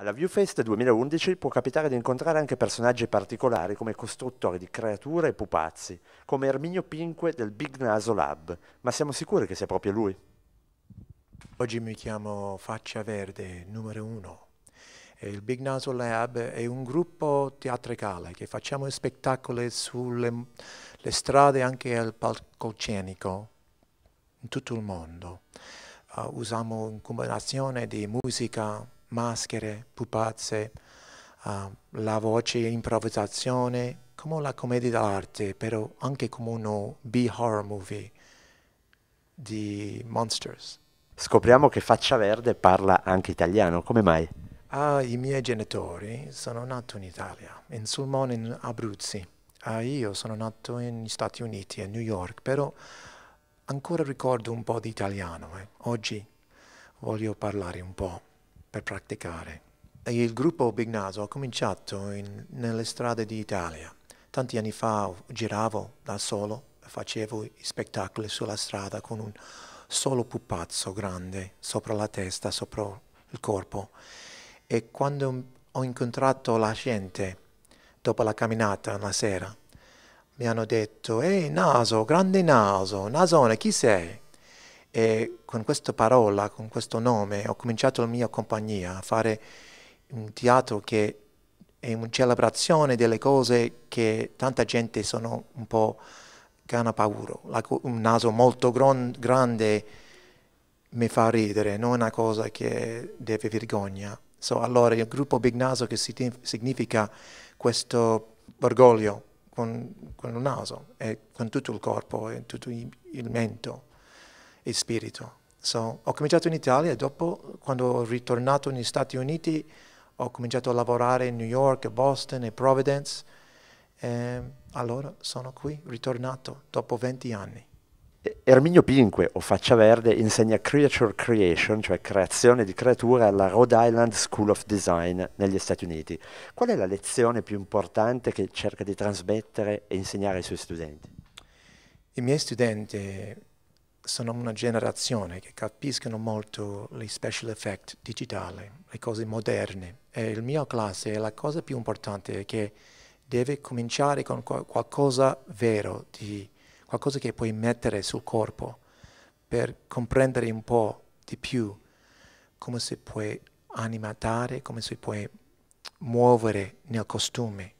Alla ViewFest 2011 può capitare di incontrare anche personaggi particolari come costruttori di creature e pupazzi, come Erminio Pinque del Big Naso Lab, ma siamo sicuri che sia proprio lui? Oggi mi chiamo Faccia Verde numero uno. Il Big Naso Lab è un gruppo teatrale che facciamo spettacoli sulle strade anche al palcoscenico in tutto il mondo. Uh, usiamo una combinazione di musica, maschere, pupazze, uh, la voce improvvisazione, come la commedia d'arte, però anche come uno B-horror movie di monsters. Scopriamo che Faccia Verde parla anche italiano, come mai? Uh, I miei genitori sono nati in Italia, in Sulmone, in Abruzzi. Uh, io sono nato negli Stati Uniti, a New York, però ancora ricordo un po' di italiano. Eh. Oggi voglio parlare un po' per praticare. E il gruppo Big Naso ha cominciato in, nelle strade d'Italia. Tanti anni fa giravo da solo, facevo spettacoli sulla strada con un solo pupazzo grande sopra la testa, sopra il corpo. E quando ho incontrato la gente, dopo la camminata una sera, mi hanno detto, ehi naso, grande naso, nasone, chi sei? E con questa parola, con questo nome, ho cominciato la mia compagnia a fare un teatro che è una celebrazione delle cose che tanta gente sono un po' che hanno paura. La, un naso molto gran, grande mi fa ridere, non è una cosa che deve vergogna. So, allora il gruppo Big Naso che si, significa questo orgoglio con, con il naso e con tutto il corpo e tutto il, il mento il spirito. So, ho cominciato in Italia e dopo, quando ho ritornato negli Stati Uniti, ho cominciato a lavorare in New York, Boston e Providence. E allora sono qui, ritornato dopo 20 anni. Erminio Pinque, o Faccia Verde, insegna Creature Creation, cioè creazione di creature, alla Rhode Island School of Design negli Stati Uniti. Qual è la lezione più importante che cerca di trasmettere e insegnare ai suoi studenti? I miei studenti sono una generazione che capiscono molto gli special effect digitali, le cose moderne. E il mio classe, la cosa più importante è che deve cominciare con qualcosa vero, qualcosa che puoi mettere sul corpo per comprendere un po' di più come si può animare, come si può muovere nel costume.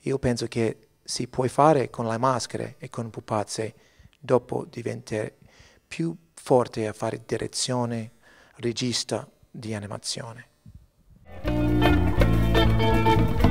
Io penso che si può fare con le maschere e con pupazze, dopo diventare più forte a fare direzione, regista di animazione.